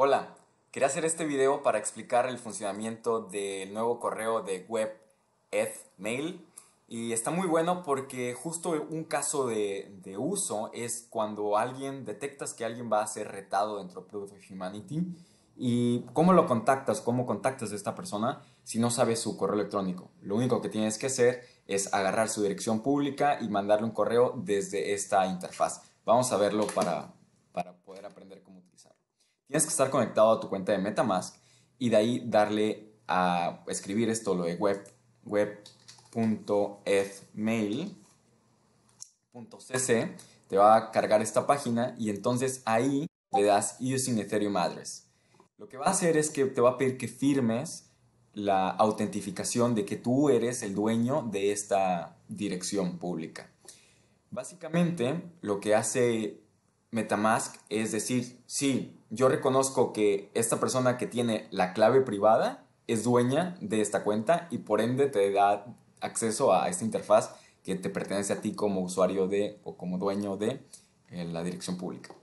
Hola, quería hacer este video para explicar el funcionamiento del nuevo correo de web EthMail y está muy bueno porque justo un caso de, de, uso es cuando alguien detectas que alguien va a ser retado dentro de Proof of Humanity y cómo lo contactas, cómo contactas a esta persona si no sabes su correo electrónico. Lo único que tienes que hacer es agarrar su dirección pública y mandarle un correo desde esta interfaz. Vamos a verlo para, para poder... Tienes que estar conectado a tu cuenta de Metamask y de ahí darle a escribir esto, lo de web, web.fmail.cc, te va a cargar esta página y entonces ahí le das using Ethereum address. Lo que va a hacer es que te va a pedir que firmes la autentificación de que tú eres el dueño de esta dirección pública. Básicamente, lo que hace Metamask es decir, sí, yo reconozco que esta persona que tiene la clave privada es dueña de esta cuenta y por ende te da acceso a esta interfaz que te pertenece a ti como usuario de o como dueño de eh, la dirección pública.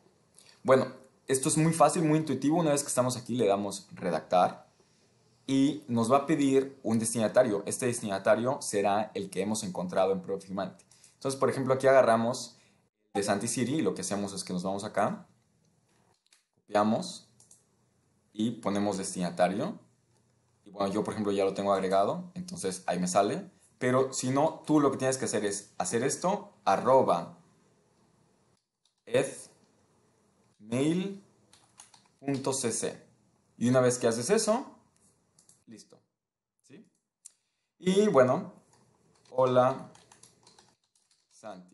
Bueno, esto es muy fácil, muy intuitivo. Una vez que estamos aquí le damos redactar y nos va a pedir un destinatario. Este destinatario será el que hemos encontrado en Profimante. Entonces, por ejemplo, aquí agarramos de Santi Siri lo que hacemos es que nos vamos acá, copiamos y ponemos destinatario. Y bueno, yo por ejemplo ya lo tengo agregado, entonces ahí me sale. Pero si no, tú lo que tienes que hacer es hacer esto, arroba fmail.cc. Y una vez que haces eso, listo. ¿Sí? Y bueno, hola Santi.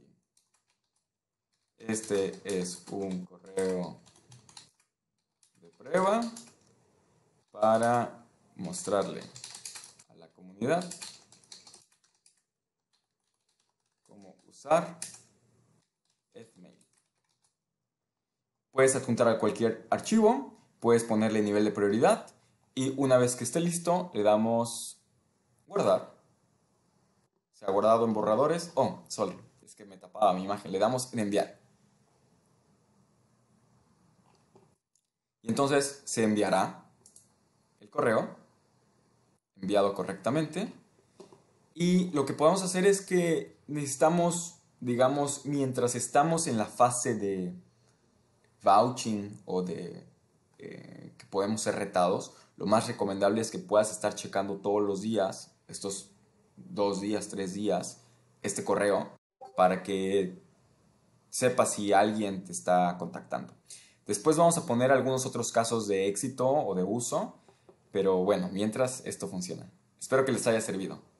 Este es un correo de prueba para mostrarle a la comunidad cómo usar Fmail. Puedes adjuntar a cualquier archivo, puedes ponerle nivel de prioridad y una vez que esté listo le damos guardar. Se ha guardado en borradores. Oh, solo, es que me tapaba mi imagen. Le damos en enviar. Y entonces se enviará el correo enviado correctamente. Y lo que podemos hacer es que necesitamos, digamos, mientras estamos en la fase de vouching o de eh, que podemos ser retados, lo más recomendable es que puedas estar checando todos los días, estos dos días, tres días, este correo para que sepas si alguien te está contactando. Después vamos a poner algunos otros casos de éxito o de uso, pero bueno, mientras esto funciona. Espero que les haya servido.